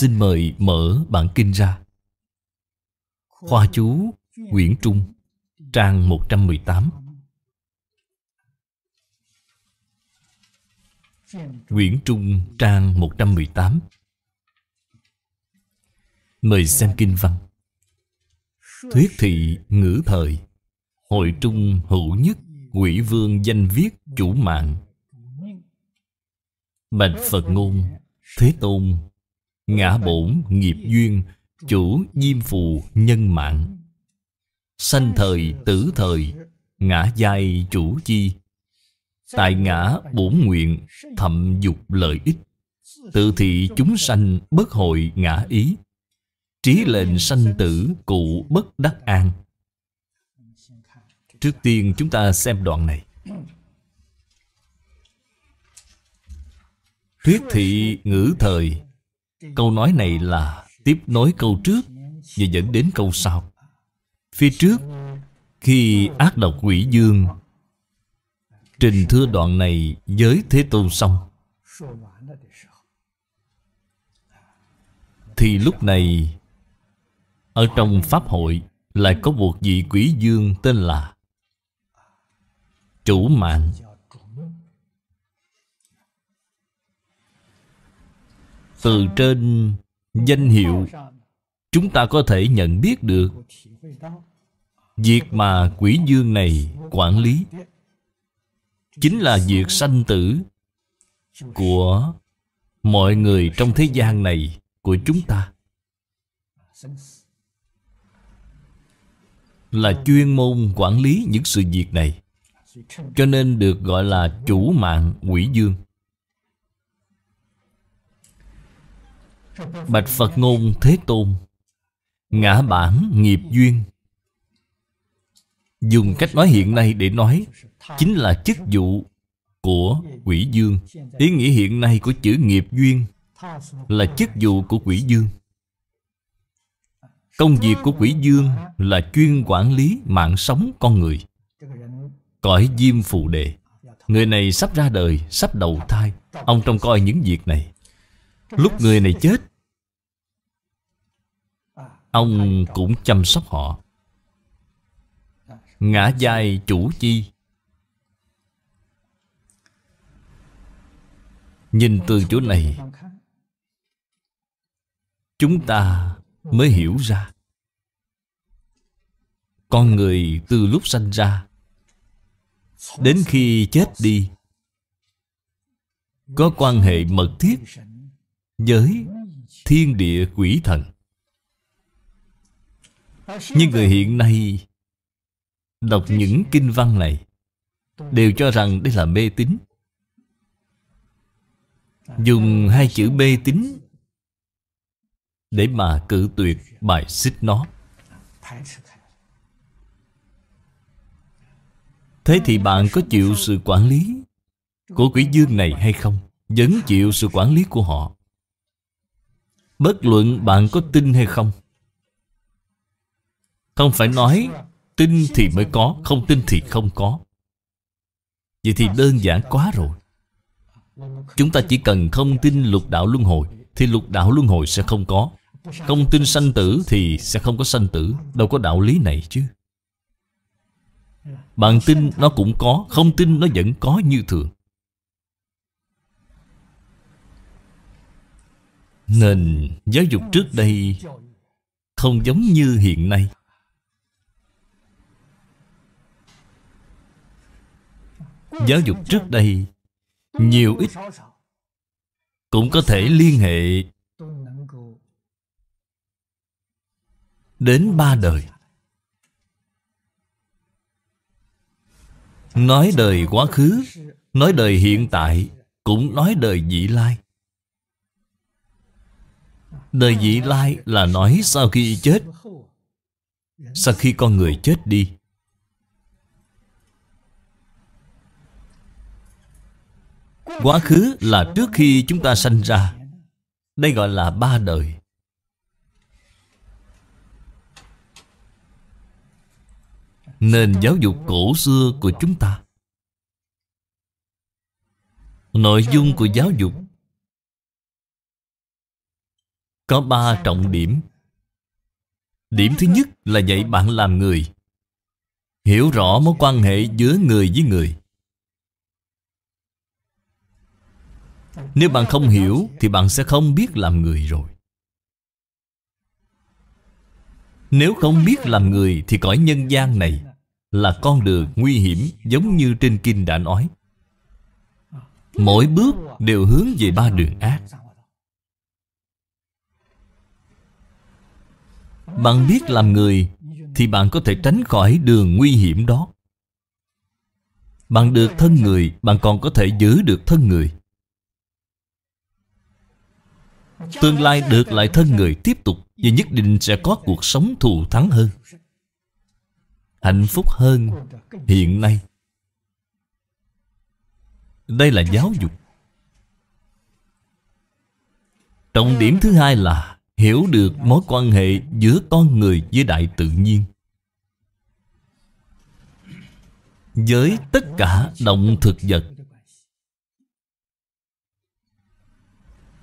Xin mời mở bản kinh ra Khoa chú Nguyễn Trung Trang 118 Nguyễn Trung trang 118 Mời xem kinh văn Thuyết thị ngữ thời Hội trung hữu nhất Quỷ vương danh viết chủ mạng Bạch Phật ngôn Thế tôn ngã bổn nghiệp duyên chủ diêm phù nhân mạng sanh thời tử thời ngã giai chủ chi tại ngã bổn nguyện thậm dục lợi ích tự thị chúng sanh bất hội ngã ý trí lệnh sanh tử cụ bất đắc an trước tiên chúng ta xem đoạn này thuyết thị ngữ thời Câu nói này là tiếp nối câu trước Và dẫn đến câu sau Phía trước Khi ác độc quỷ dương Trình thưa đoạn này với Thế Tôn xong Thì lúc này Ở trong Pháp hội Lại có một vị quỷ dương tên là Chủ mạng từ trên danh hiệu chúng ta có thể nhận biết được việc mà quỷ dương này quản lý chính là việc sanh tử của mọi người trong thế gian này của chúng ta là chuyên môn quản lý những sự việc này cho nên được gọi là chủ mạng quỷ dương Bạch Phật Ngôn Thế Tôn Ngã bản nghiệp duyên Dùng cách nói hiện nay để nói Chính là chức vụ của quỷ dương Ý nghĩa hiện nay của chữ nghiệp duyên Là chức vụ của quỷ dương Công việc của quỷ dương là chuyên quản lý mạng sống con người Cõi diêm phù đề Người này sắp ra đời, sắp đầu thai Ông trông coi những việc này Lúc người này chết Ông cũng chăm sóc họ Ngã vai chủ chi Nhìn từ chỗ này Chúng ta mới hiểu ra Con người từ lúc sanh ra Đến khi chết đi Có quan hệ mật thiết Với thiên địa quỷ thần nhưng người hiện nay Đọc những kinh văn này Đều cho rằng đây là mê tín Dùng hai chữ mê tín Để mà cử tuyệt bài xích nó Thế thì bạn có chịu sự quản lý Của quỷ dương này hay không Vẫn chịu sự quản lý của họ Bất luận bạn có tin hay không không phải nói tin thì mới có, không tin thì không có. Vậy thì đơn giản quá rồi. Chúng ta chỉ cần không tin lục đạo luân hồi thì lục đạo luân hồi sẽ không có. Không tin sanh tử thì sẽ không có sanh tử. Đâu có đạo lý này chứ. Bạn tin nó cũng có, không tin nó vẫn có như thường. nên giáo dục trước đây không giống như hiện nay Giáo dục trước đây Nhiều ít Cũng có thể liên hệ Đến ba đời Nói đời quá khứ Nói đời hiện tại Cũng nói đời vị lai Đời vị lai là nói sau khi chết Sau khi con người chết đi Quá khứ là trước khi chúng ta sanh ra Đây gọi là ba đời Nền giáo dục cổ xưa của chúng ta Nội dung của giáo dục Có ba trọng điểm Điểm thứ nhất là dạy bạn làm người Hiểu rõ mối quan hệ giữa người với người Nếu bạn không hiểu Thì bạn sẽ không biết làm người rồi Nếu không biết làm người Thì cõi nhân gian này Là con đường nguy hiểm Giống như trên kinh đã nói Mỗi bước đều hướng về ba đường ác Bạn biết làm người Thì bạn có thể tránh khỏi đường nguy hiểm đó Bạn được thân người Bạn còn có thể giữ được thân người Tương lai được lại thân người tiếp tục Và nhất định sẽ có cuộc sống thù thắng hơn Hạnh phúc hơn hiện nay Đây là giáo dục Trọng điểm thứ hai là Hiểu được mối quan hệ giữa con người với đại tự nhiên Với tất cả động thực vật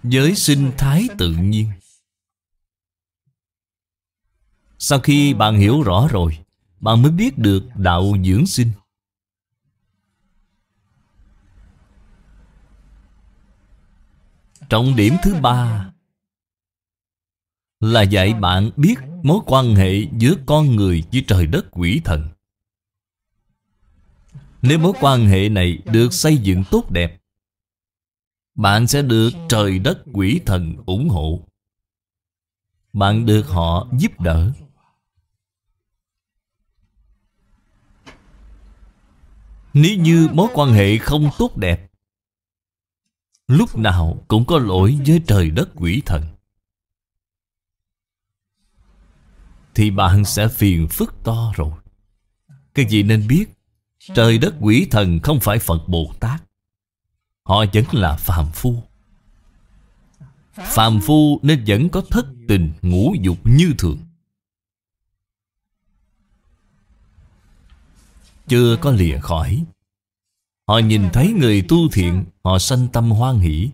với sinh thái tự nhiên sau khi bạn hiểu rõ rồi bạn mới biết được đạo dưỡng sinh trọng điểm thứ ba là dạy bạn biết mối quan hệ giữa con người với trời đất quỷ thần nếu mối quan hệ này được xây dựng tốt đẹp bạn sẽ được trời đất quỷ thần ủng hộ Bạn được họ giúp đỡ Nếu như mối quan hệ không tốt đẹp Lúc nào cũng có lỗi với trời đất quỷ thần Thì bạn sẽ phiền phức to rồi Cái gì nên biết Trời đất quỷ thần không phải Phật Bồ Tát Họ vẫn là phàm phu Phàm phu nên vẫn có thất tình ngũ dục như thường Chưa có lìa khỏi Họ nhìn thấy người tu thiện Họ sanh tâm hoan hỷ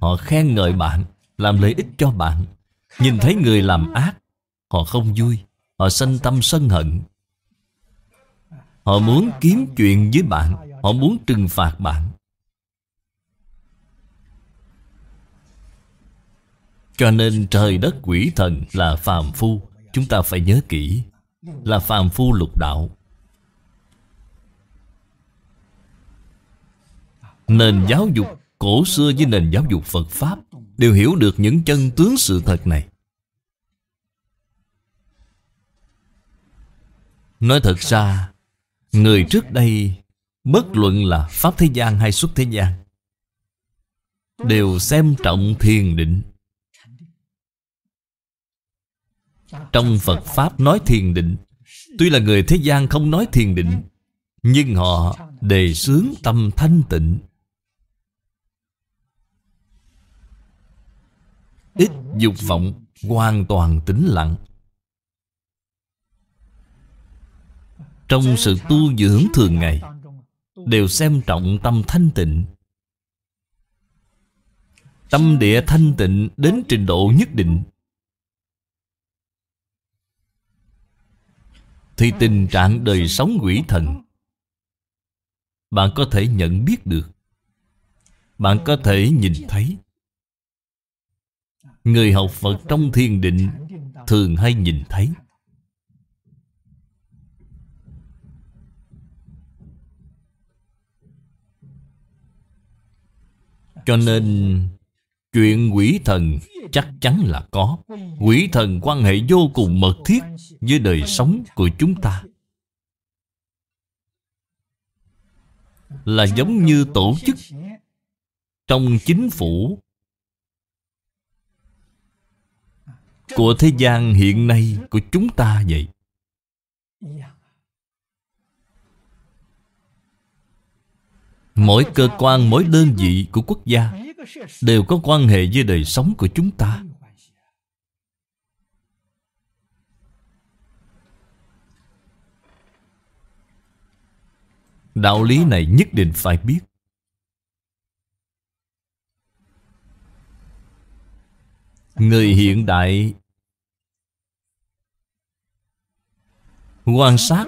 Họ khen ngợi bạn Làm lợi ích cho bạn Nhìn thấy người làm ác Họ không vui Họ sanh tâm sân hận Họ muốn kiếm chuyện với bạn Họ muốn trừng phạt bạn Cho nên trời đất quỷ thần là phàm phu Chúng ta phải nhớ kỹ Là phàm phu lục đạo Nền giáo dục cổ xưa với nền giáo dục Phật Pháp Đều hiểu được những chân tướng sự thật này Nói thật ra Người trước đây Bất luận là Pháp thế gian hay xuất thế gian Đều xem trọng thiền định Trong Phật Pháp nói thiền định Tuy là người thế gian không nói thiền định Nhưng họ đề sướng tâm thanh tịnh Ít dục vọng Hoàn toàn tĩnh lặng Trong sự tu dưỡng thường ngày Đều xem trọng tâm thanh tịnh Tâm địa thanh tịnh đến trình độ nhất định Thì tình trạng đời sống quỷ thần Bạn có thể nhận biết được Bạn có thể nhìn thấy Người học Phật trong thiền định Thường hay nhìn thấy Cho nên Chuyện quỷ thần chắc chắn là có Quỷ thần quan hệ vô cùng mật thiết Với đời sống của chúng ta Là giống như tổ chức Trong chính phủ Của thế gian hiện nay của chúng ta vậy Mỗi cơ quan, mỗi đơn vị của quốc gia đều có quan hệ với đời sống của chúng ta đạo lý này nhất định phải biết người hiện đại quan sát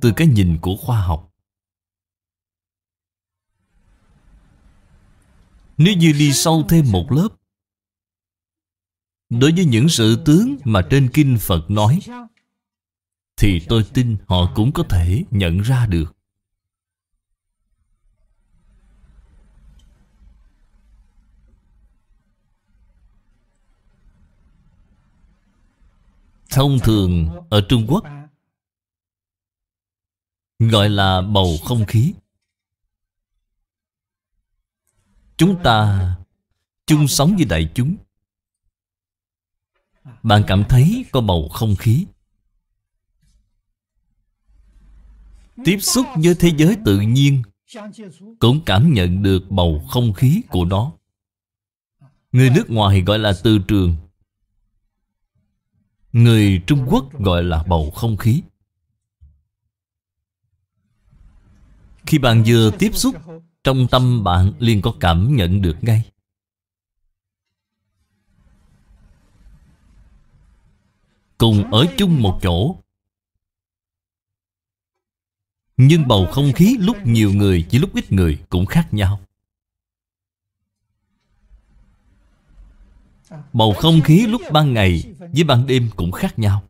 từ cái nhìn của khoa học Nếu như đi sâu thêm một lớp Đối với những sự tướng mà trên Kinh Phật nói Thì tôi tin họ cũng có thể nhận ra được Thông thường ở Trung Quốc Gọi là bầu không khí Chúng ta chung sống với đại chúng Bạn cảm thấy có bầu không khí Tiếp xúc với thế giới tự nhiên Cũng cảm nhận được bầu không khí của nó Người nước ngoài gọi là từ trường Người Trung Quốc gọi là bầu không khí Khi bạn vừa tiếp xúc trong tâm bạn liền có cảm nhận được ngay Cùng ở chung một chỗ Nhưng bầu không khí lúc nhiều người Chỉ lúc ít người cũng khác nhau Bầu không khí lúc ban ngày Với ban đêm cũng khác nhau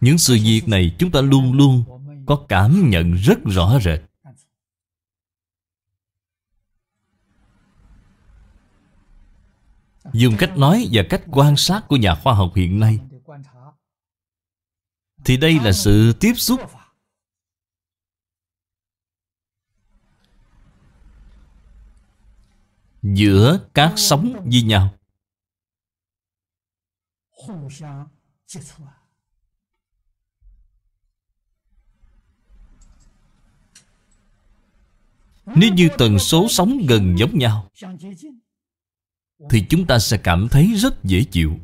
Những sự việc này chúng ta luôn luôn Có cảm nhận rất rõ rệt Dùng cách nói và cách quan sát của nhà khoa học hiện nay Thì đây là sự tiếp xúc Giữa các sóng với nhau Nếu như tần số sóng gần giống nhau thì chúng ta sẽ cảm thấy rất dễ chịu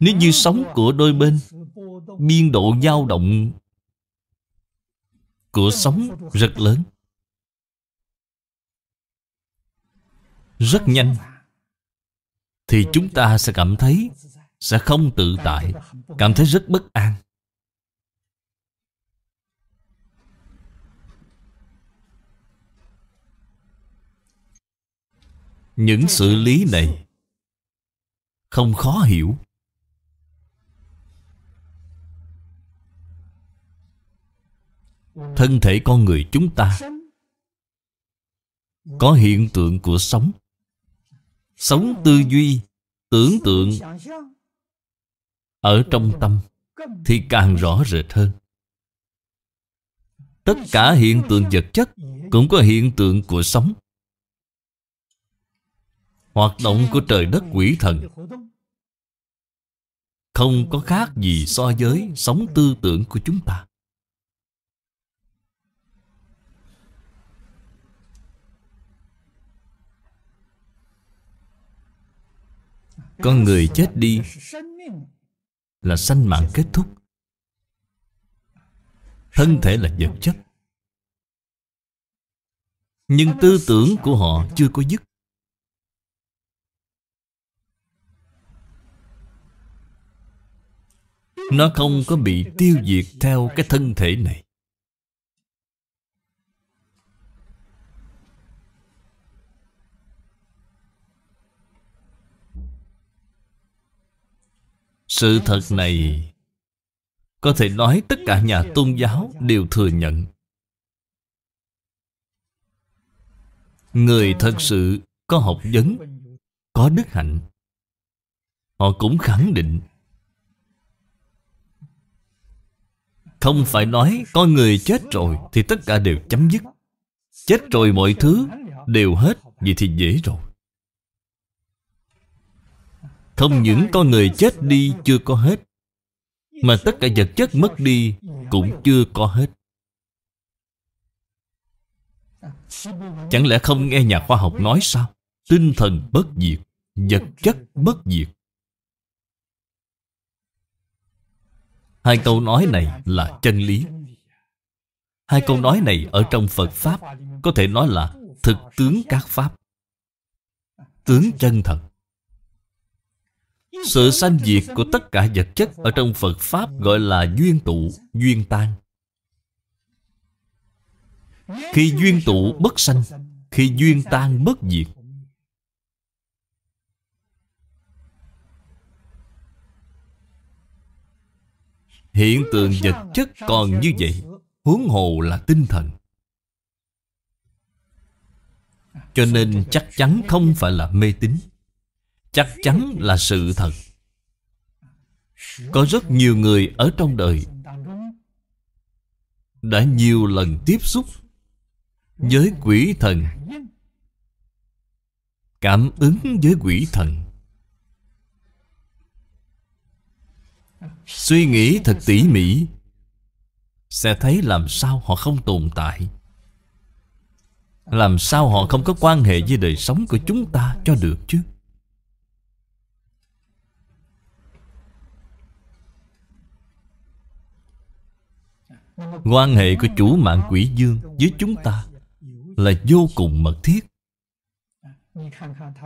Nếu như sóng của đôi bên Biên độ dao động Của sóng rất lớn Rất nhanh Thì chúng ta sẽ cảm thấy Sẽ không tự tại Cảm thấy rất bất an Những sự ừ. lý này Không khó hiểu Thân thể con người chúng ta Có hiện tượng của sống Sống tư duy Tưởng tượng Ở trong tâm Thì càng rõ rệt hơn Tất cả hiện tượng vật chất Cũng có hiện tượng của sống Hoạt động của trời đất quỷ thần Không có khác gì so với sống tư tưởng của chúng ta Con người chết đi Là sanh mạng kết thúc Thân thể là vật chất Nhưng tư tưởng của họ chưa có dứt Nó không có bị tiêu diệt theo cái thân thể này Sự thật này Có thể nói tất cả nhà tôn giáo đều thừa nhận Người thật sự có học vấn Có đức hạnh Họ cũng khẳng định Không phải nói con người chết rồi Thì tất cả đều chấm dứt Chết rồi mọi thứ đều hết Vậy thì dễ rồi Không những con người chết đi chưa có hết Mà tất cả vật chất mất đi Cũng chưa có hết Chẳng lẽ không nghe nhà khoa học nói sao Tinh thần bất diệt Vật chất bất diệt Hai câu nói này là chân lý Hai câu nói này ở trong Phật Pháp Có thể nói là thực tướng các Pháp Tướng chân thật Sự sanh diệt của tất cả vật chất Ở trong Phật Pháp gọi là duyên tụ, duyên tan Khi duyên tụ bất sanh Khi duyên tan bất diệt Hiện tượng vật chất còn như vậy Huống hồ là tinh thần Cho nên chắc chắn không phải là mê tín Chắc chắn là sự thật Có rất nhiều người ở trong đời Đã nhiều lần tiếp xúc Với quỷ thần Cảm ứng với quỷ thần Suy nghĩ thật tỉ mỉ Sẽ thấy làm sao họ không tồn tại Làm sao họ không có quan hệ với đời sống của chúng ta cho được chứ Quan hệ của chủ mạng quỷ dương với chúng ta Là vô cùng mật thiết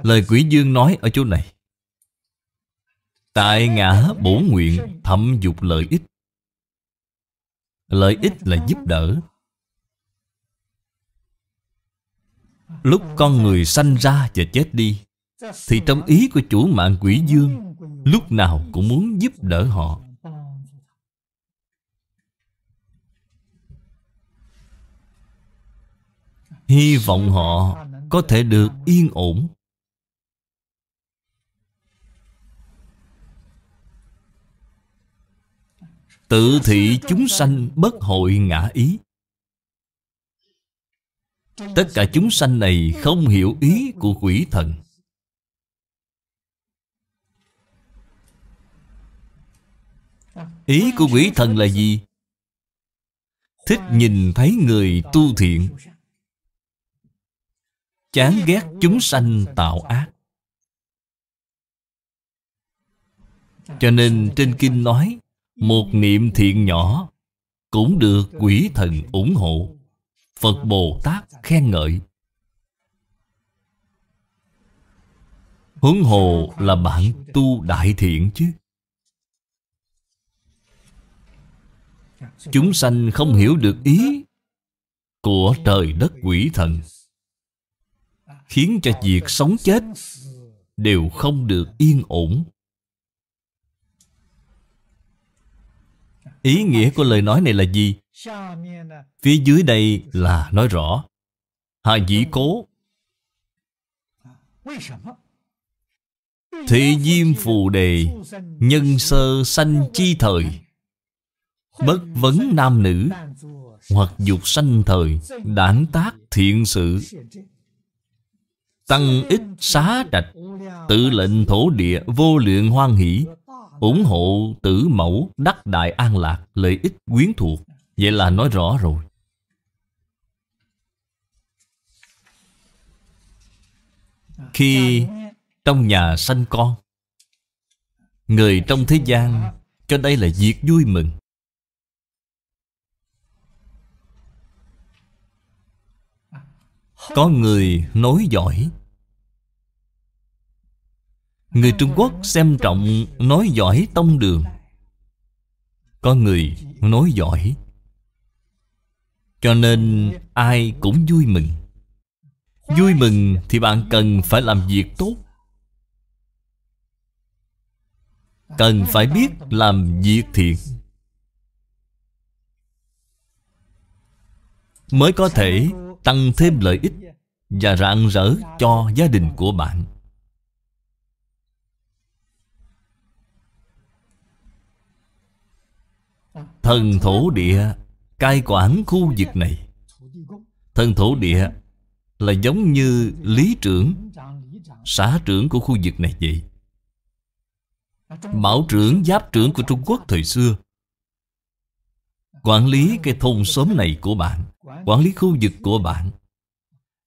Lời quỷ dương nói ở chỗ này Tại ngã bổ nguyện thẩm dục lợi ích Lợi ích là giúp đỡ Lúc con người sanh ra và chết đi Thì trong ý của chủ mạng quỷ dương Lúc nào cũng muốn giúp đỡ họ Hy vọng họ có thể được yên ổn Tự thị chúng sanh bất hội ngã ý Tất cả chúng sanh này không hiểu ý của quỷ thần Ý của quỷ thần là gì? Thích nhìn thấy người tu thiện Chán ghét chúng sanh tạo ác Cho nên trên kinh nói một niệm thiện nhỏ Cũng được quỷ thần ủng hộ Phật Bồ Tát khen ngợi Huấn hồ là bạn tu đại thiện chứ Chúng sanh không hiểu được ý Của trời đất quỷ thần Khiến cho việc sống chết Đều không được yên ổn Ý nghĩa của lời nói này là gì? Phía dưới đây là nói rõ Hà dĩ cố Thị diêm phù đề Nhân sơ sanh chi thời Bất vấn nam nữ Hoặc dục sanh thời Đảng tác thiện sự Tăng ích xá trạch Tự lệnh thổ địa vô lượng hoan hỷ ủng hộ tử mẫu đắc đại an lạc lợi ích quyến thuộc. Vậy là nói rõ rồi. Khi trong nhà sanh con, người trong thế gian cho đây là việc vui mừng. Có người nói giỏi Người Trung Quốc xem trọng nói giỏi tông đường Có người nói giỏi Cho nên ai cũng vui mừng Vui mừng thì bạn cần phải làm việc tốt Cần phải biết làm việc thiện Mới có thể tăng thêm lợi ích Và rạng rỡ cho gia đình của bạn Thần thổ địa cai quản khu vực này Thần thổ địa là giống như lý trưởng Xã trưởng của khu vực này vậy Bảo trưởng giáp trưởng của Trung Quốc thời xưa Quản lý cái thôn xóm này của bạn Quản lý khu vực của bạn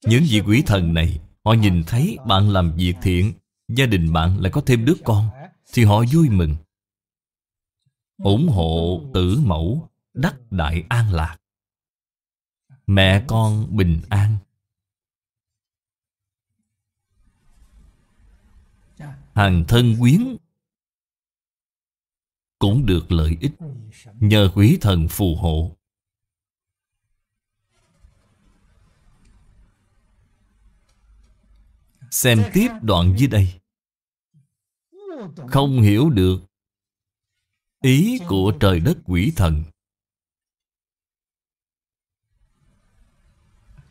Những vị quỷ thần này Họ nhìn thấy bạn làm việc thiện Gia đình bạn lại có thêm đứa con Thì họ vui mừng ủng hộ tử mẫu đắc đại an lạc mẹ con bình an hàng thân quyến cũng được lợi ích nhờ quý thần phù hộ xem tiếp đoạn dưới đây không hiểu được ý của trời đất quỷ thần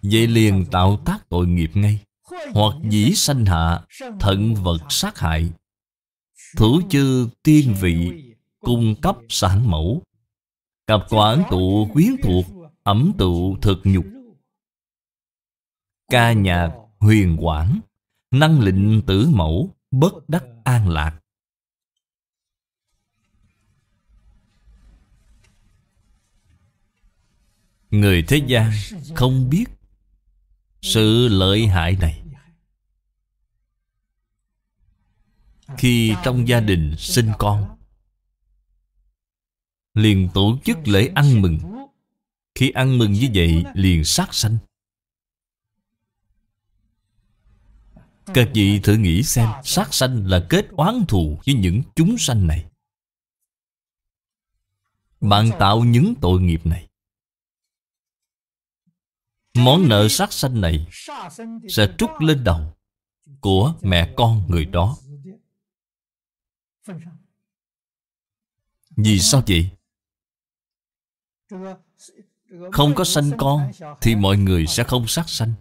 Vậy liền tạo tác tội nghiệp ngay Hoặc dĩ sanh hạ Thận vật sát hại Thủ chư tiên vị Cung cấp sản mẫu Cặp quản tụ quyến thuộc Ẩm tụ thực nhục Ca nhạc huyền quảng Năng lịnh tử mẫu Bất đắc an lạc Người thế gian không biết Sự lợi hại này Khi trong gia đình sinh con Liền tổ chức lễ ăn mừng Khi ăn mừng như vậy liền sát sanh Các vị thử nghĩ xem Sát sanh là kết oán thù với những chúng sanh này Bạn tạo những tội nghiệp này Món nợ sát sanh này Sẽ trút lên đầu Của mẹ con người đó Vì sao vậy? Không có sanh con Thì mọi người sẽ không sát sanh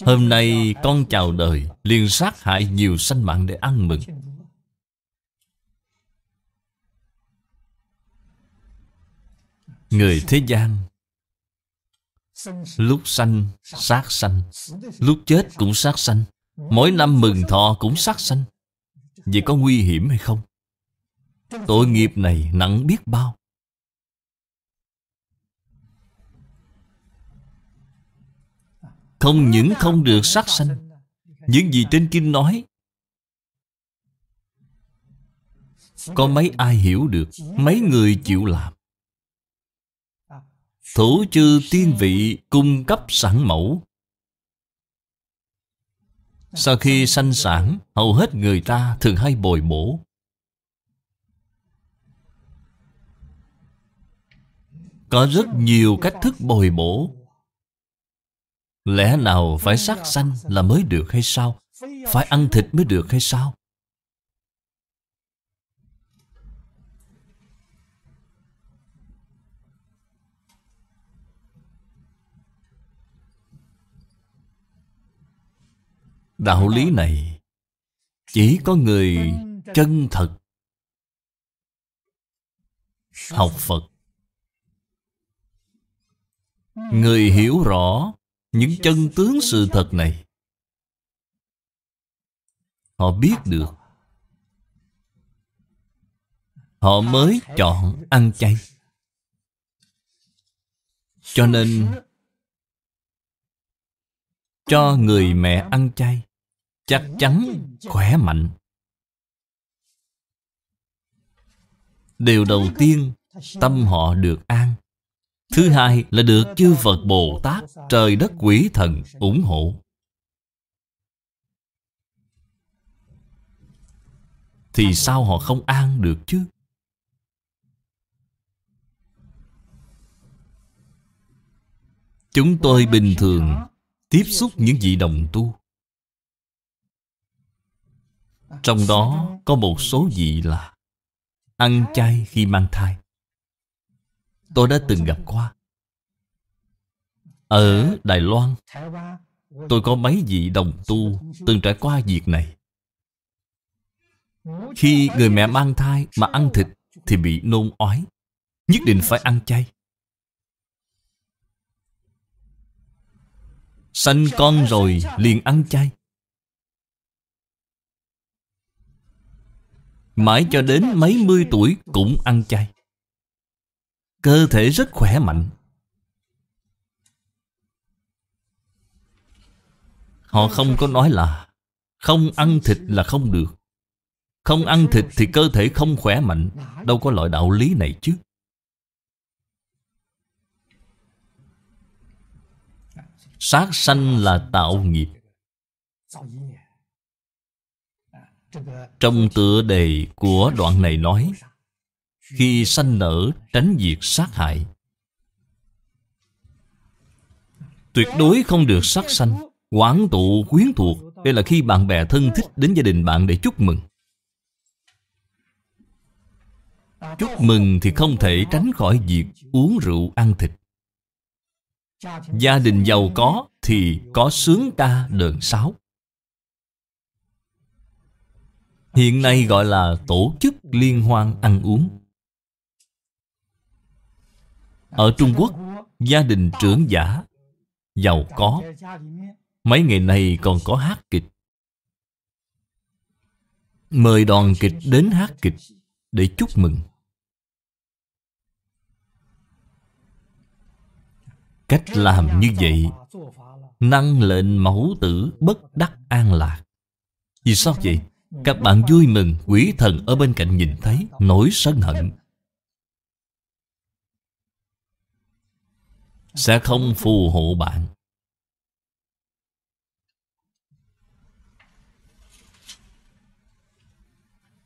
Hôm nay con chào đời liền sát hại nhiều sanh mạng để ăn mừng Người thế gian Lúc sanh, sát sanh Lúc chết cũng sát sanh Mỗi năm mừng thọ cũng sát sanh Vậy có nguy hiểm hay không? Tội nghiệp này nặng biết bao Không những không được sát sanh Những gì trên kinh nói Có mấy ai hiểu được Mấy người chịu làm Thủ chư tiên vị cung cấp sẵn mẫu Sau khi sanh sản Hầu hết người ta thường hay bồi bổ Có rất nhiều cách thức bồi bổ Lẽ nào phải sát sanh là mới được hay sao? Phải ăn thịt mới được hay sao? Đạo lý này Chỉ có người chân thật Học Phật Người hiểu rõ những chân tướng sự thật này Họ biết được Họ mới chọn ăn chay Cho nên Cho người mẹ ăn chay chắc chắn khỏe mạnh điều đầu tiên tâm họ được an thứ hai là được chư phật bồ tát trời đất quỷ thần ủng hộ thì sao họ không an được chứ chúng tôi bình thường tiếp xúc những vị đồng tu trong đó có một số vị là Ăn chay khi mang thai Tôi đã từng gặp qua Ở Đài Loan Tôi có mấy vị đồng tu Từng trải qua việc này Khi người mẹ mang thai mà ăn thịt Thì bị nôn ói Nhất định phải ăn chay Sanh con rồi liền ăn chay Mãi cho đến mấy mươi tuổi cũng ăn chay Cơ thể rất khỏe mạnh Họ không có nói là Không ăn thịt là không được Không ăn thịt thì cơ thể không khỏe mạnh Đâu có loại đạo lý này chứ Sát sanh là tạo nghiệp trong tựa đề của đoạn này nói Khi sanh nở tránh việc sát hại Tuyệt đối không được sát sanh Quán tụ quyến thuộc Đây là khi bạn bè thân thích đến gia đình bạn để chúc mừng Chúc mừng thì không thể tránh khỏi việc uống rượu ăn thịt Gia đình giàu có thì có sướng ca đờn sáo Hiện nay gọi là tổ chức liên hoan ăn uống Ở Trung Quốc Gia đình trưởng giả Giàu có Mấy ngày nay còn có hát kịch Mời đoàn kịch đến hát kịch Để chúc mừng Cách làm như vậy Năng lệnh mẫu tử bất đắc an lạc Vì sao vậy? Các bạn vui mừng Quỷ thần ở bên cạnh nhìn thấy Nổi sân hận Sẽ không phù hộ bạn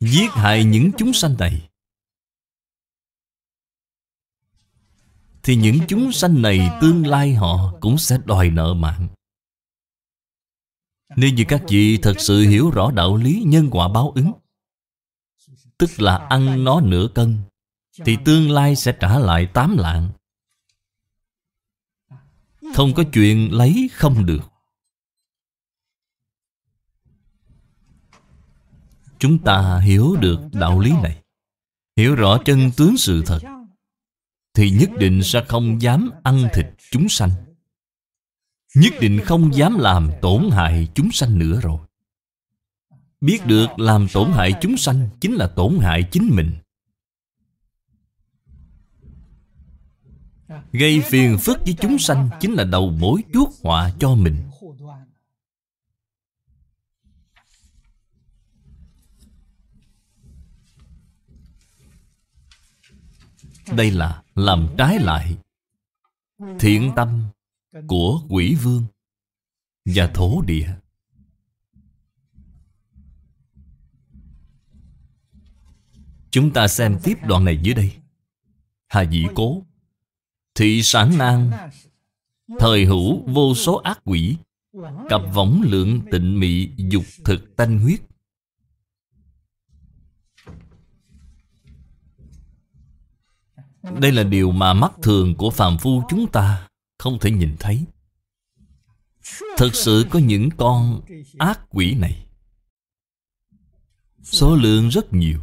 Giết hại những chúng sanh này Thì những chúng sanh này tương lai họ cũng sẽ đòi nợ mạng nếu như các vị thật sự hiểu rõ đạo lý nhân quả báo ứng Tức là ăn nó nửa cân Thì tương lai sẽ trả lại tám lạng Không có chuyện lấy không được Chúng ta hiểu được đạo lý này Hiểu rõ chân tướng sự thật Thì nhất định sẽ không dám ăn thịt chúng sanh Nhất định không dám làm tổn hại chúng sanh nữa rồi Biết được làm tổn hại chúng sanh Chính là tổn hại chính mình Gây phiền phức với chúng sanh Chính là đầu mối chuốc họa cho mình Đây là làm trái lại Thiện tâm của quỷ vương và thổ địa chúng ta xem tiếp đoạn này dưới đây hà dĩ cố thị sản nan thời hữu vô số ác quỷ cặp võng lượng tịnh mị dục thực tanh huyết đây là điều mà mắt thường của phàm phu chúng ta không thể nhìn thấy Thật sự có những con ác quỷ này Số lượng rất nhiều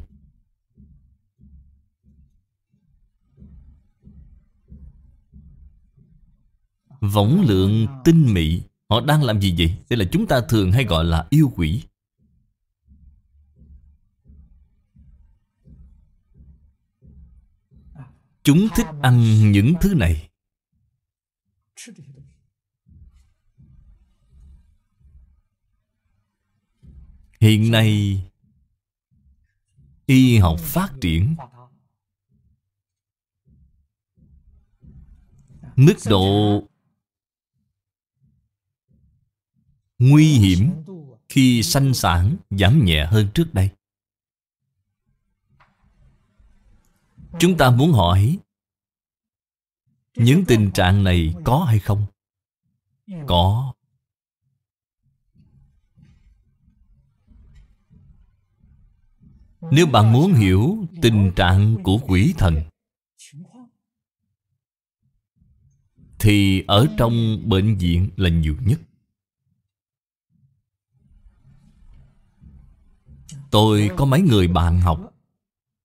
Võng lượng tinh mị Họ đang làm gì vậy? Đây là chúng ta thường hay gọi là yêu quỷ Chúng thích ăn những thứ này 吃这些东西。Hiện nay y học phát triển Mức độ nguy hiểm khi sanh sản giảm nhẹ hơn trước đây Chúng ta muốn hỏi những tình trạng này có hay không có nếu bạn muốn hiểu tình trạng của quỷ thần thì ở trong bệnh viện là nhiều nhất tôi có mấy người bạn học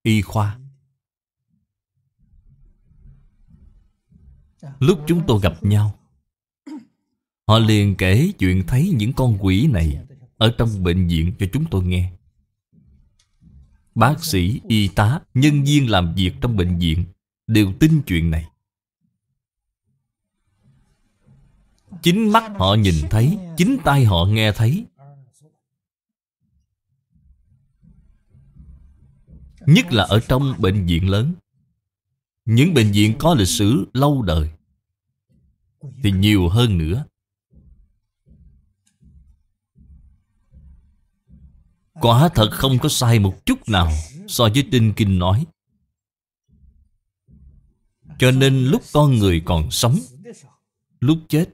y khoa Lúc chúng tôi gặp nhau Họ liền kể chuyện thấy những con quỷ này Ở trong bệnh viện cho chúng tôi nghe Bác sĩ, y tá, nhân viên làm việc trong bệnh viện Đều tin chuyện này Chính mắt họ nhìn thấy Chính tai họ nghe thấy Nhất là ở trong bệnh viện lớn những bệnh viện có lịch sử lâu đời Thì nhiều hơn nữa Quả thật không có sai một chút nào So với tinh kinh nói Cho nên lúc con người còn sống Lúc chết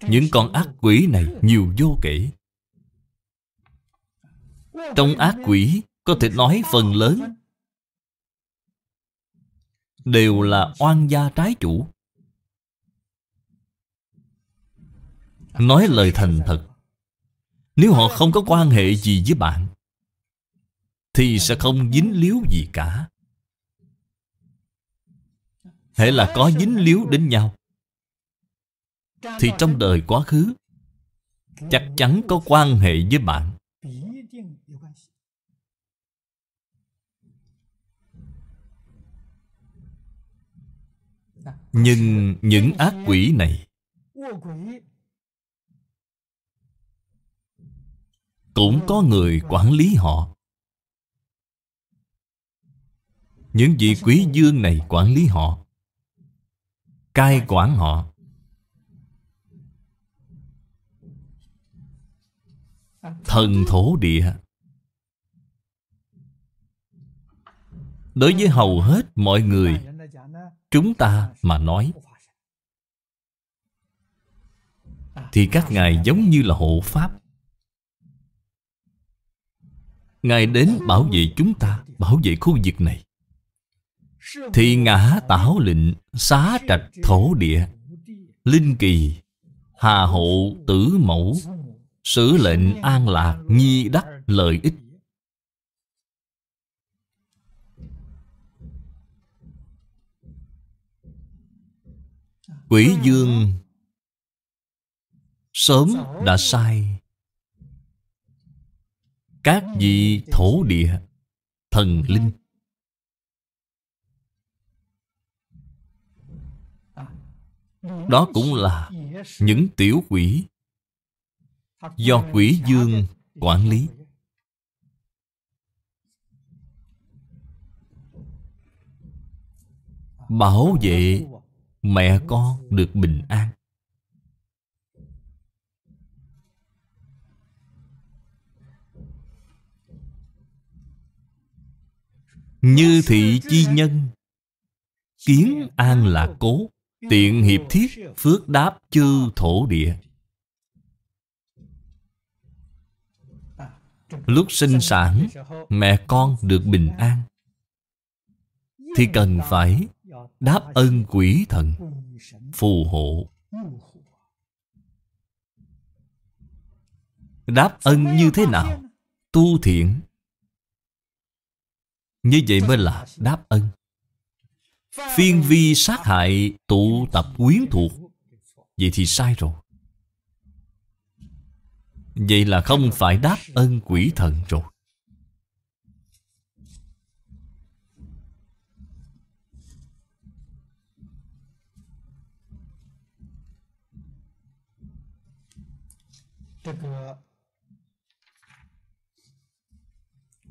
Những con ác quỷ này nhiều vô kể Trong ác quỷ Có thể nói phần lớn đều là oan gia trái chủ nói lời thành thật nếu họ không có quan hệ gì với bạn thì sẽ không dính líu gì cả hễ là có dính líu đến nhau thì trong đời quá khứ chắc chắn có quan hệ với bạn Nhưng những ác quỷ này Cũng có người quản lý họ Những vị quý dương này quản lý họ Cai quản họ Thần thổ địa Đối với hầu hết mọi người chúng ta mà nói Thì các ngài giống như là hộ pháp Ngài đến bảo vệ chúng ta Bảo vệ khu vực này Thì ngã tảo lịnh Xá trạch thổ địa Linh kỳ Hà hộ tử mẫu Sử lệnh an lạc Nhi đắc lợi ích Quỷ dương Sớm đã sai Các vị thổ địa Thần linh Đó cũng là những tiểu quỷ Do quỷ dương quản lý Bảo vệ mẹ con được bình an Như thị chi nhân Kiến an là cố Tiện hiệp thiết Phước đáp chư thổ địa Lúc sinh sản Mẹ con được bình an Thì cần phải Đáp ơn quỷ thần Phù hộ Đáp ân như thế nào? Tu thiện Như vậy mới là đáp ân Phiên vi sát hại tụ tập quyến thuộc Vậy thì sai rồi Vậy là không phải đáp ơn quỷ thần rồi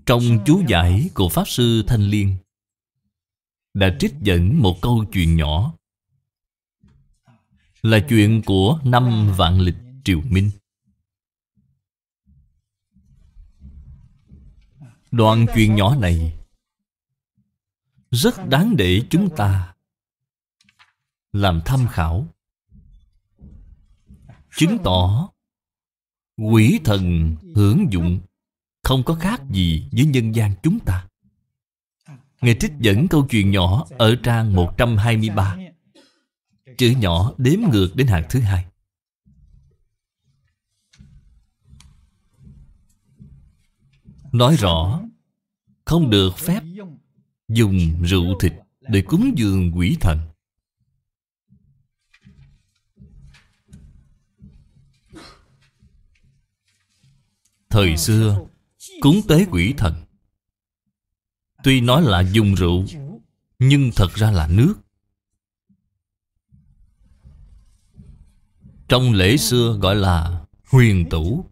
Trong chú giải của Pháp Sư Thanh Liên Đã trích dẫn một câu chuyện nhỏ Là chuyện của năm vạn lịch Triều Minh Đoạn chuyện nhỏ này Rất đáng để chúng ta Làm tham khảo Chứng tỏ quỷ thần hưởng dụng không có khác gì với nhân gian chúng ta Ngài trích dẫn câu chuyện nhỏ ở trang 123 Chữ nhỏ đếm ngược đến hàng thứ hai Nói rõ Không được phép dùng rượu thịt để cúng dường quỷ thần Thời ờ, xưa Cúng tế quỷ thần Tuy nói là dùng rượu Nhưng thật ra là nước Trong lễ xưa gọi là huyền tủ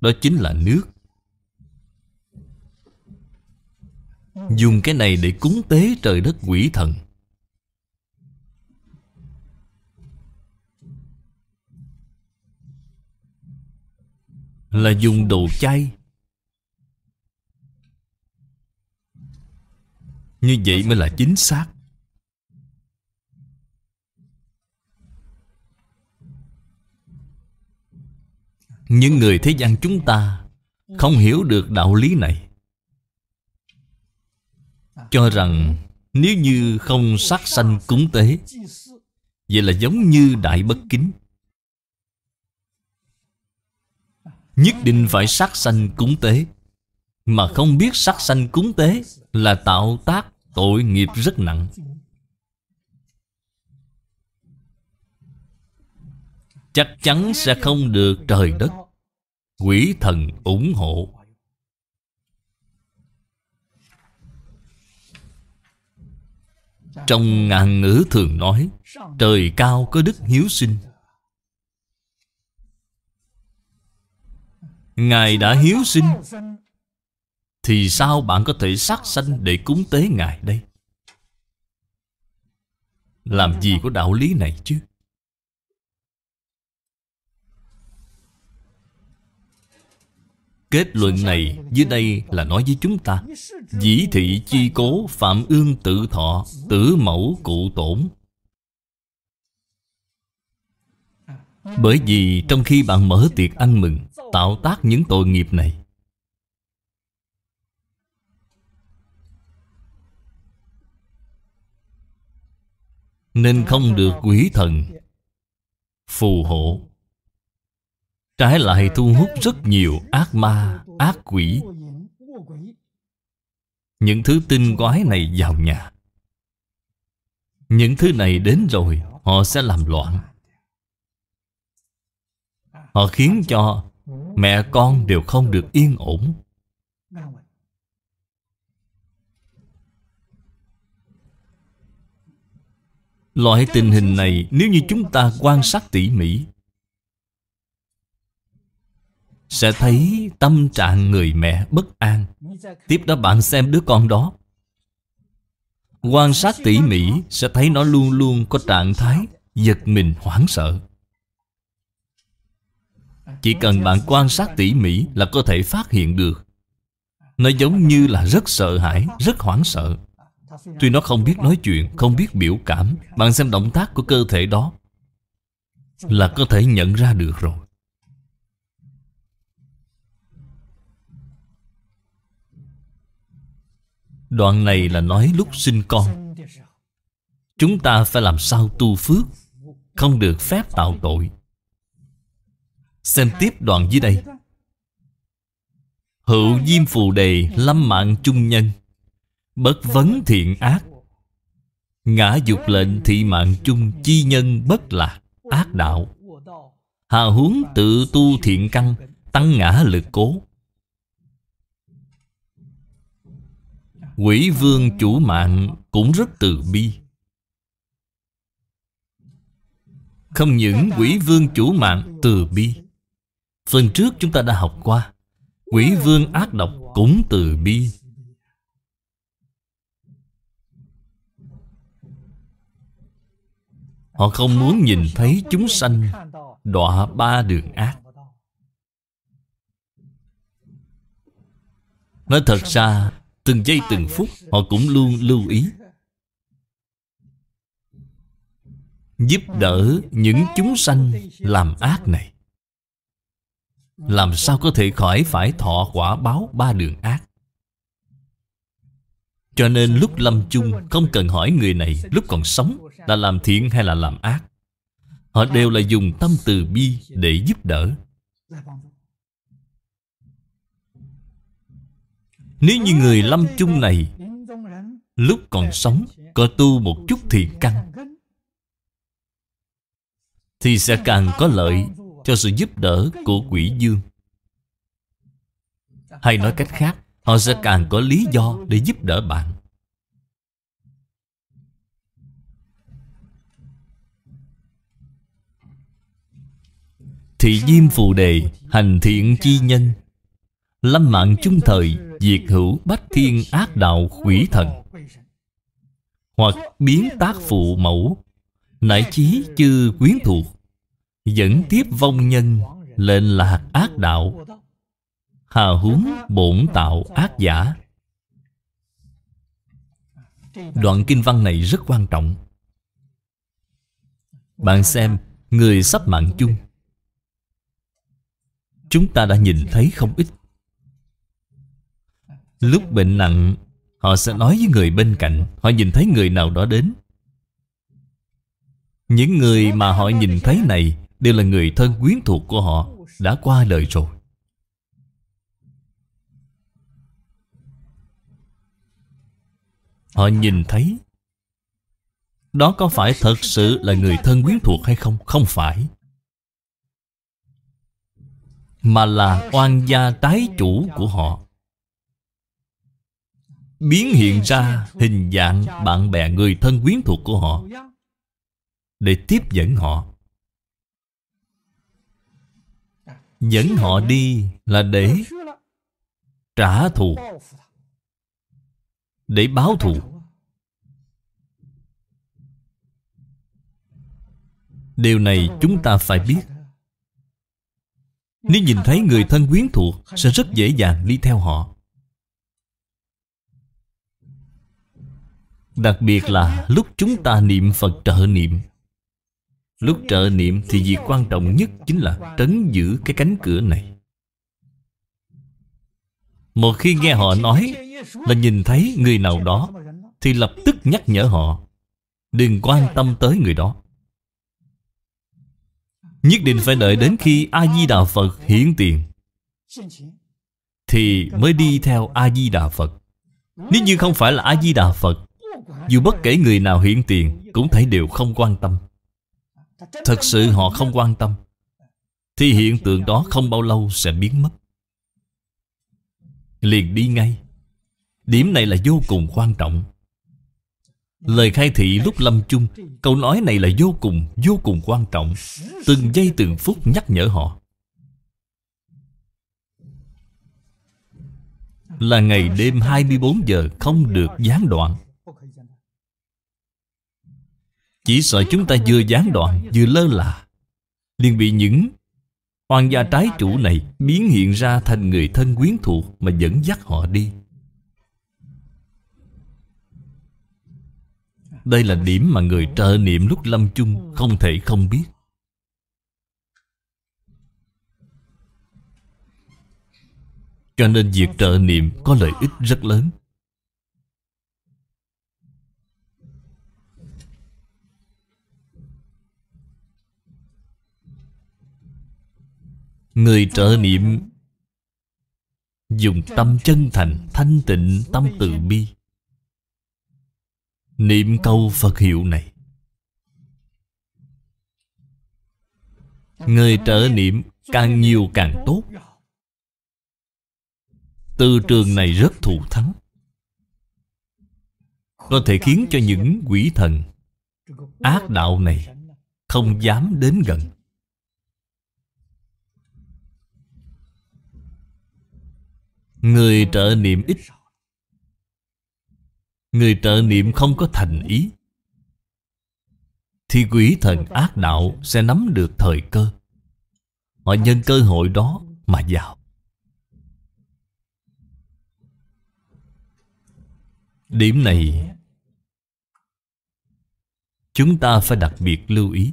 Đó chính là nước Dùng cái này để cúng tế trời đất quỷ thần là dùng đồ chay như vậy mới là chính xác những người thế gian chúng ta không hiểu được đạo lý này cho rằng nếu như không sát sanh cúng tế vậy là giống như đại bất kính nhất định phải sát sanh cúng tế. Mà không biết sát sanh cúng tế là tạo tác tội nghiệp rất nặng. Chắc chắn sẽ không được trời đất, quỷ thần ủng hộ. Trong ngàn ngữ thường nói Trời cao có đức hiếu sinh Ngài đã hiếu sinh Thì sao bạn có thể sát sanh để cúng tế Ngài đây? Làm gì có đạo lý này chứ? Kết luận này dưới đây là nói với chúng ta Dĩ thị chi cố phạm ương tự thọ Tử mẫu cụ tổn Bởi vì trong khi bạn mở tiệc ăn mừng tạo tác những tội nghiệp này nên không được quỷ thần phù hộ trái lại thu hút rất nhiều ác ma ác quỷ những thứ tinh quái này vào nhà những thứ này đến rồi họ sẽ làm loạn họ khiến cho mẹ con đều không được yên ổn loại tình hình này nếu như chúng ta quan sát tỉ mỉ sẽ thấy tâm trạng người mẹ bất an tiếp đó bạn xem đứa con đó quan sát tỉ mỉ sẽ thấy nó luôn luôn có trạng thái giật mình hoảng sợ chỉ cần bạn quan sát tỉ mỉ là có thể phát hiện được Nó giống như là rất sợ hãi, rất hoảng sợ Tuy nó không biết nói chuyện, không biết biểu cảm Bạn xem động tác của cơ thể đó Là có thể nhận ra được rồi Đoạn này là nói lúc sinh con Chúng ta phải làm sao tu phước Không được phép tạo tội Xem tiếp đoạn dưới đây Hữu diêm phù đề lâm mạng trung nhân Bất vấn thiện ác Ngã dục lệnh thị mạng chung chi nhân bất lạc ác đạo Hà huống tự tu thiện căn Tăng ngã lực cố Quỷ vương chủ mạng cũng rất từ bi Không những quỷ vương chủ mạng từ bi Phần trước chúng ta đã học qua Quỷ vương ác độc cũng từ bi Họ không muốn nhìn thấy chúng sanh đọa ba đường ác Nói thật ra Từng giây từng phút Họ cũng luôn lưu ý Giúp đỡ những chúng sanh làm ác này làm sao có thể khỏi phải thọ quả báo ba đường ác Cho nên lúc lâm chung không cần hỏi người này lúc còn sống Là làm thiện hay là làm ác Họ đều là dùng tâm từ bi để giúp đỡ Nếu như người lâm chung này Lúc còn sống Có tu một chút thiện căn Thì sẽ càng có lợi cho sự giúp đỡ của quỷ dương. Hay nói cách khác, họ sẽ càng có lý do để giúp đỡ bạn. Thị diêm phù đề, hành thiện chi nhân Lâm mạng chung thời, diệt hữu bách thiên ác đạo quỷ thần Hoặc biến tác phụ mẫu Nại chí chư quyến thuộc Dẫn tiếp vong nhân Lên lạc ác đạo Hà huống bổn tạo ác giả Đoạn kinh văn này rất quan trọng Bạn xem Người sắp mạng chung Chúng ta đã nhìn thấy không ít Lúc bệnh nặng Họ sẽ nói với người bên cạnh Họ nhìn thấy người nào đó đến Những người mà họ nhìn thấy này đều là người thân quyến thuộc của họ đã qua đời rồi. Họ nhìn thấy Đó có phải thật sự là người thân quyến thuộc hay không? Không phải Mà là oan gia tái chủ của họ Biến hiện ra hình dạng bạn bè người thân quyến thuộc của họ Để tiếp dẫn họ Dẫn họ đi là để trả thù Để báo thù Điều này chúng ta phải biết Nếu nhìn thấy người thân quyến thuộc Sẽ rất dễ dàng đi theo họ Đặc biệt là lúc chúng ta niệm Phật trợ niệm Lúc trợ niệm thì việc quan trọng nhất chính là trấn giữ cái cánh cửa này Một khi nghe họ nói là nhìn thấy người nào đó Thì lập tức nhắc nhở họ Đừng quan tâm tới người đó Nhất định phải đợi đến khi A-di-đà Phật hiển tiền Thì mới đi theo A-di-đà Phật Nếu như không phải là A-di-đà Phật Dù bất kể người nào hiện tiền Cũng thấy đều không quan tâm Thật sự họ không quan tâm Thì hiện tượng đó không bao lâu sẽ biến mất Liền đi ngay Điểm này là vô cùng quan trọng Lời khai thị lúc lâm chung Câu nói này là vô cùng, vô cùng quan trọng Từng giây từng phút nhắc nhở họ Là ngày đêm 24 giờ không được gián đoạn chỉ sợ chúng ta vừa gián đoạn vừa lơ là liền bị những hoàng gia trái chủ này biến hiện ra thành người thân quyến thuộc mà dẫn dắt họ đi. Đây là điểm mà người trợ niệm lúc lâm chung không thể không biết. Cho nên việc trợ niệm có lợi ích rất lớn Người trợ niệm Dùng tâm chân thành Thanh tịnh tâm từ bi Niệm câu Phật hiệu này Người trợ niệm càng nhiều càng tốt Từ trường này rất thù thắng Có thể khiến cho những quỷ thần Ác đạo này Không dám đến gần Người trợ niệm ít Người trợ niệm không có thành ý Thì quỷ thần ác đạo sẽ nắm được thời cơ Họ nhân cơ hội đó mà vào Điểm này Chúng ta phải đặc biệt lưu ý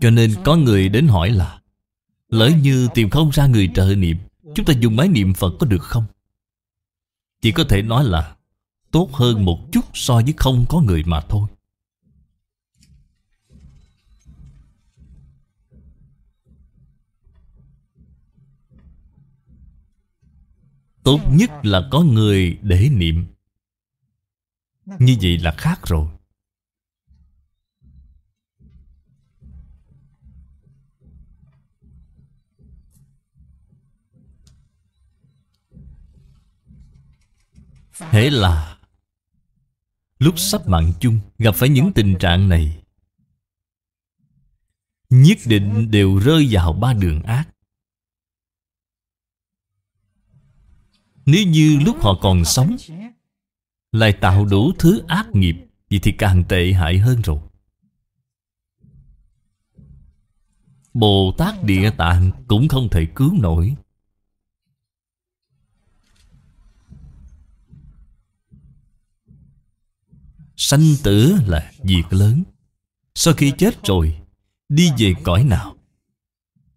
Cho nên có người đến hỏi là Lỡ như tìm không ra người trợ niệm Chúng ta dùng máy niệm Phật có được không? Chỉ có thể nói là Tốt hơn một chút so với không có người mà thôi Tốt nhất là có người để niệm Như vậy là khác rồi Thế là Lúc sắp mạng chung Gặp phải những tình trạng này Nhất định đều rơi vào ba đường ác Nếu như lúc họ còn sống Lại tạo đủ thứ ác nghiệp Vậy thì càng tệ hại hơn rồi Bồ Tát Địa Tạng cũng không thể cứu nổi Sanh tử là việc lớn Sau khi chết rồi Đi về cõi nào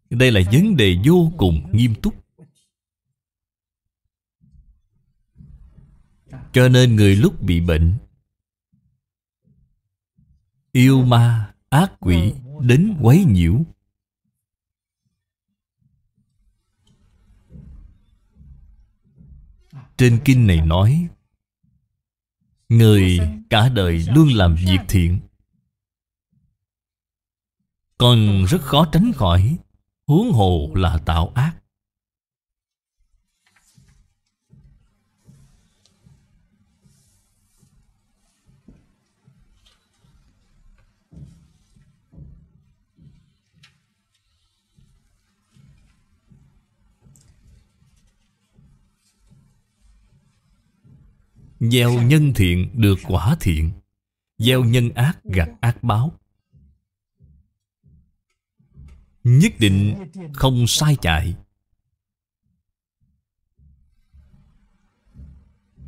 Đây là vấn đề vô cùng nghiêm túc Cho nên người lúc bị bệnh Yêu ma, ác quỷ đến quấy nhiễu Trên kinh này nói Người cả đời luôn làm việc thiện Còn rất khó tránh khỏi Huống hồ là tạo ác Gieo nhân thiện được quả thiện Gieo nhân ác gặt ác báo Nhất định không sai chạy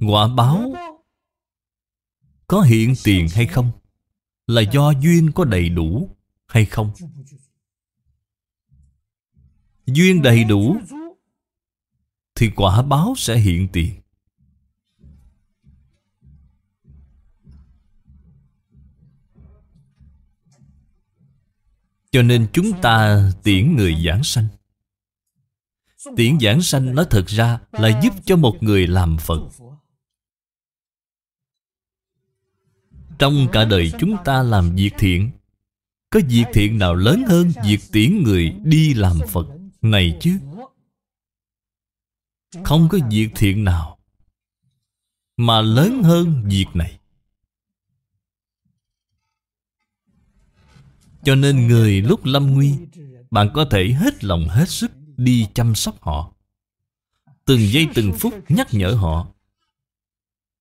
Quả báo Có hiện tiền hay không Là do duyên có đầy đủ hay không Duyên đầy đủ Thì quả báo sẽ hiện tiền Cho nên chúng ta tiễn người giảng sanh Tiễn giảng sanh nó thật ra là giúp cho một người làm Phật Trong cả đời chúng ta làm việc thiện Có việc thiện nào lớn hơn việc tiễn người đi làm Phật này chứ Không có việc thiện nào Mà lớn hơn việc này Cho nên người lúc lâm nguy Bạn có thể hết lòng hết sức đi chăm sóc họ Từng giây từng phút nhắc nhở họ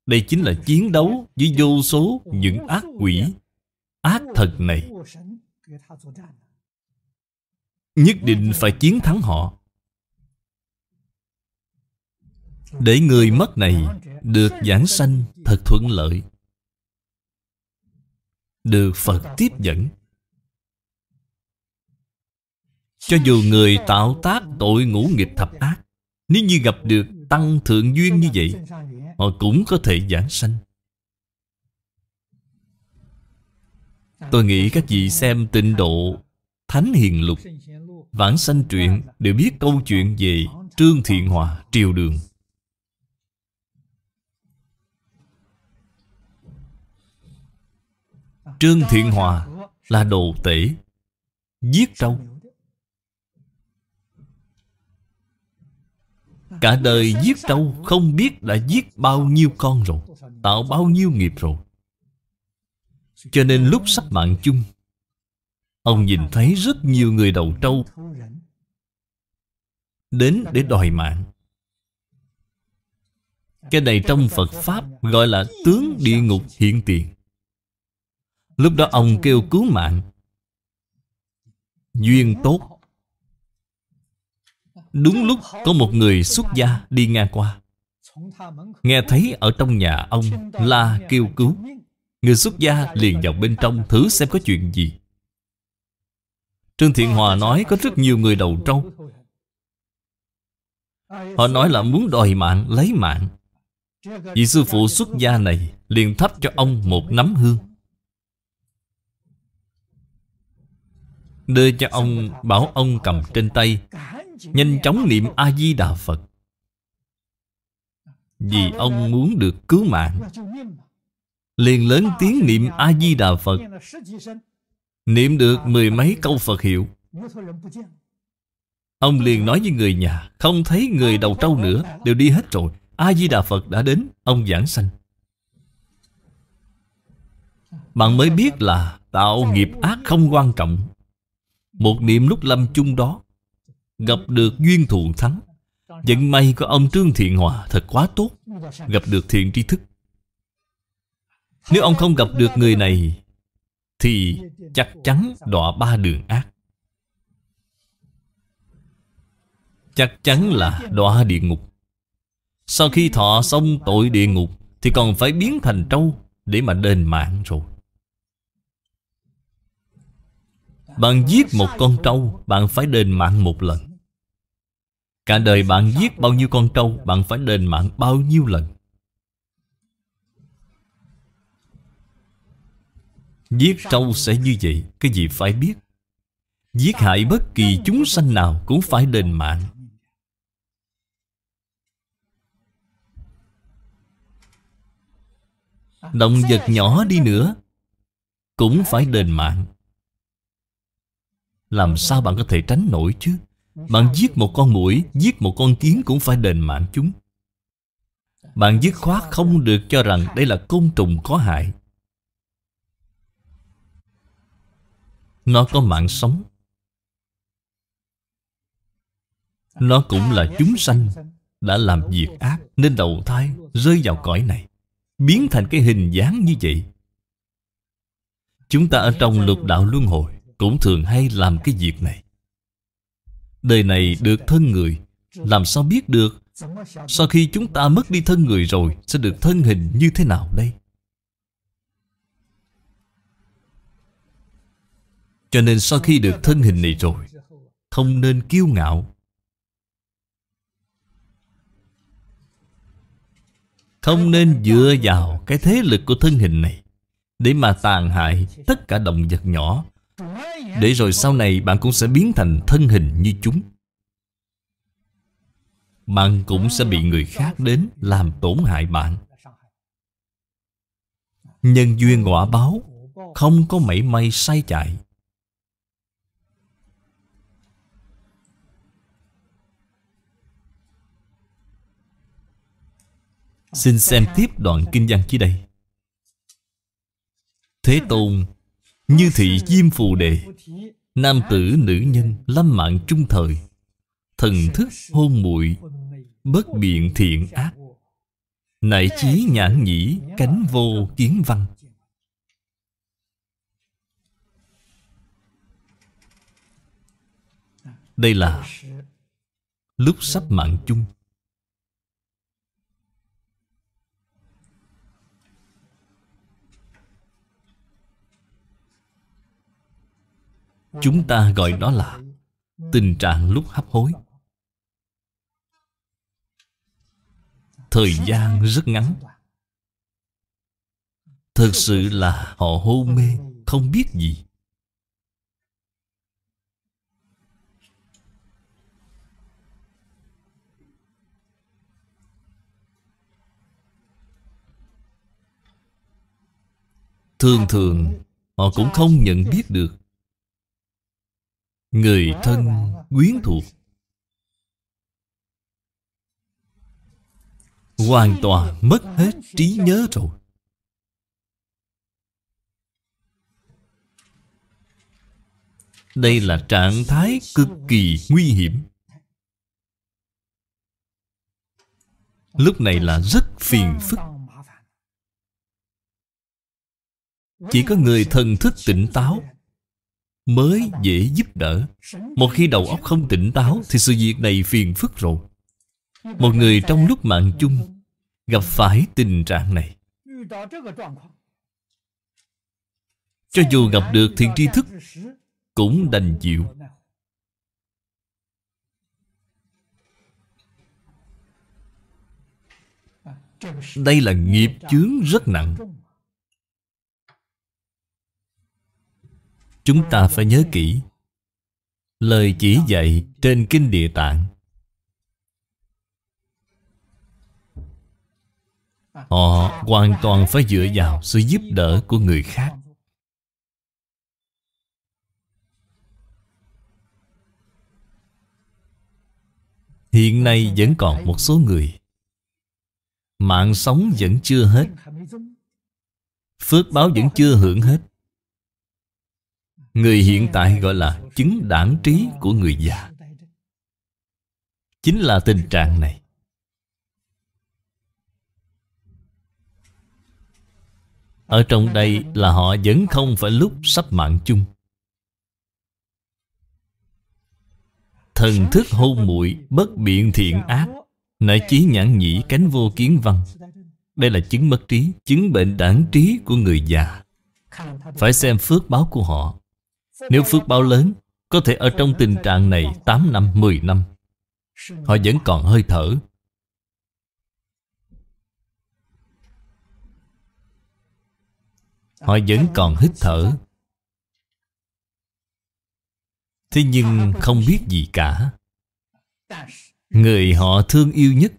Đây chính là chiến đấu với vô số những ác quỷ Ác thật này Nhất định phải chiến thắng họ Để người mất này được giảng sanh thật thuận lợi Được Phật tiếp dẫn Cho dù người tạo tác tội ngũ nghịch thập ác Nếu như gặp được tăng thượng duyên như vậy Họ cũng có thể giảng sanh Tôi nghĩ các vị xem tịnh độ Thánh Hiền Lục Vãng sanh truyện đều biết câu chuyện về Trương Thiện Hòa Triều Đường Trương Thiện Hòa là đồ tể Giết trâu Cả đời giết trâu không biết đã giết bao nhiêu con rồi Tạo bao nhiêu nghiệp rồi Cho nên lúc sắp mạng chung Ông nhìn thấy rất nhiều người đầu trâu Đến để đòi mạng Cái này trong Phật Pháp gọi là tướng địa ngục hiện tiền Lúc đó ông kêu cứu mạng Duyên tốt Đúng lúc có một người xuất gia đi ngang qua Nghe thấy ở trong nhà ông la kêu cứu Người xuất gia liền vào bên trong thử xem có chuyện gì Trương Thiện Hòa nói có rất nhiều người đầu trâu Họ nói là muốn đòi mạng, lấy mạng Vị sư phụ xuất gia này liền thắp cho ông một nắm hương Đưa cho ông, bảo ông cầm trên tay Nhanh chóng niệm A-di-đà Phật Vì ông muốn được cứu mạng Liền lớn tiếng niệm A-di-đà Phật Niệm được mười mấy câu Phật hiệu Ông liền nói với người nhà Không thấy người đầu trâu nữa Đều đi hết rồi A-di-đà Phật đã đến Ông giảng sanh Bạn mới biết là Tạo nghiệp ác không quan trọng Một niệm lúc lâm chung đó Gặp được Duyên Thụ Thắng Vận may có ông Trương Thiện Hòa thật quá tốt Gặp được Thiện Tri Thức Nếu ông không gặp được người này Thì chắc chắn đọa ba đường ác Chắc chắn là đọa địa ngục Sau khi thọ xong tội địa ngục Thì còn phải biến thành trâu Để mà đền mạng rồi Bạn giết một con trâu Bạn phải đền mạng một lần Cả đời bạn giết bao nhiêu con trâu Bạn phải đền mạng bao nhiêu lần Giết trâu sẽ như vậy Cái gì phải biết Giết hại bất kỳ chúng sanh nào Cũng phải đền mạng Động vật nhỏ đi nữa Cũng phải đền mạng làm sao bạn có thể tránh nổi chứ Bạn giết một con mũi Giết một con kiến cũng phải đền mạng chúng Bạn dứt khoát không được cho rằng Đây là côn trùng có hại Nó có mạng sống Nó cũng là chúng sanh Đã làm việc ác Nên đầu thai rơi vào cõi này Biến thành cái hình dáng như vậy Chúng ta ở trong lục đạo luân hồi cũng thường hay làm cái việc này Đời này được thân người Làm sao biết được Sau khi chúng ta mất đi thân người rồi Sẽ được thân hình như thế nào đây Cho nên sau khi được thân hình này rồi Không nên kiêu ngạo Không nên dựa vào cái thế lực của thân hình này Để mà tàn hại tất cả động vật nhỏ để rồi sau này bạn cũng sẽ biến thành thân hình như chúng Bạn cũng sẽ bị người khác đến làm tổn hại bạn Nhân duyên quả báo Không có mảy may sai chạy Xin xem tiếp đoạn kinh văn dưới đây Thế Tôn như thị diêm phù đề Nam tử nữ nhân lâm mạng trung thời Thần thức hôn muội Bất biện thiện ác Nại chí nhãn nhĩ Cánh vô kiến văn Đây là Lúc sắp mạng chung Chúng ta gọi đó là tình trạng lúc hấp hối. Thời gian rất ngắn. Thật sự là họ hôn mê, không biết gì. Thường thường họ cũng không nhận biết được người thân quyến thuộc hoàn toàn mất hết trí nhớ rồi đây là trạng thái cực kỳ nguy hiểm lúc này là rất phiền phức chỉ có người thân thức tỉnh táo mới dễ giúp đỡ Một khi đầu óc không tỉnh táo Thì sự việc này phiền phức rồi Một người trong lúc mạng chung Gặp phải tình trạng này Cho dù gặp được thiện tri thức Cũng đành chịu Đây là nghiệp chướng rất nặng Chúng ta phải nhớ kỹ Lời chỉ dạy trên Kinh Địa Tạng Họ hoàn toàn phải dựa vào sự giúp đỡ của người khác Hiện nay vẫn còn một số người Mạng sống vẫn chưa hết Phước báo vẫn chưa hưởng hết Người hiện tại gọi là chứng đảng trí của người già Chính là tình trạng này Ở trong đây là họ vẫn không phải lúc sắp mạng chung Thần thức hôn muội bất biện thiện ác Nại chí nhãn nhĩ cánh vô kiến văn Đây là chứng mất trí Chứng bệnh đảng trí của người già Phải xem phước báo của họ nếu phước báo lớn Có thể ở trong tình trạng này 8 năm, 10 năm Họ vẫn còn hơi thở Họ vẫn còn hít thở Thế nhưng không biết gì cả Người họ thương yêu nhất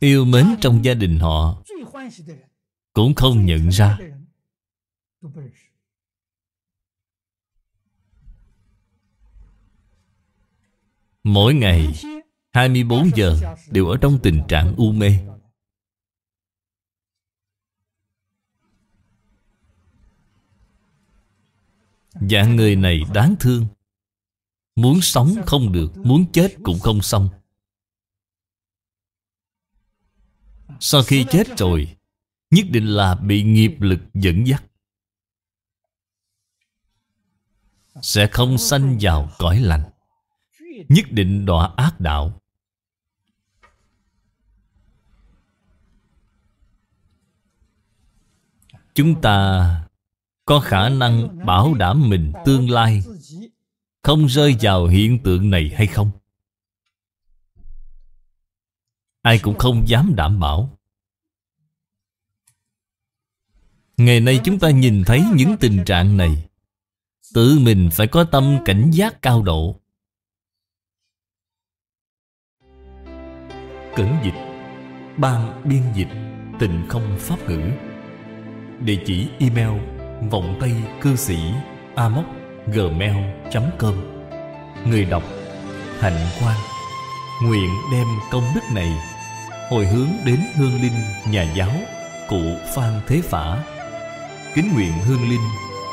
Yêu mến trong gia đình họ Cũng không nhận ra mỗi ngày 24 giờ đều ở trong tình trạng u mê Dạng người này đáng thương Muốn sống không được Muốn chết cũng không xong Sau khi chết rồi Nhất định là bị nghiệp lực dẫn dắt Sẽ không sanh vào cõi lành Nhất định đọa ác đạo Chúng ta có khả năng bảo đảm mình tương lai Không rơi vào hiện tượng này hay không? Ai cũng không dám đảm bảo Ngày nay chúng ta nhìn thấy những tình trạng này Tự mình phải có tâm cảnh giác cao độ Cẩn dịch Ban biên dịch Tình không pháp ngữ Địa chỉ email Vọng tay cư sĩ amoc gmail.com Người đọc Hạnh quan Nguyện đem công đức này Hồi hướng đến Hương Linh Nhà giáo Cụ Phan Thế Phả Kính nguyện Hương Linh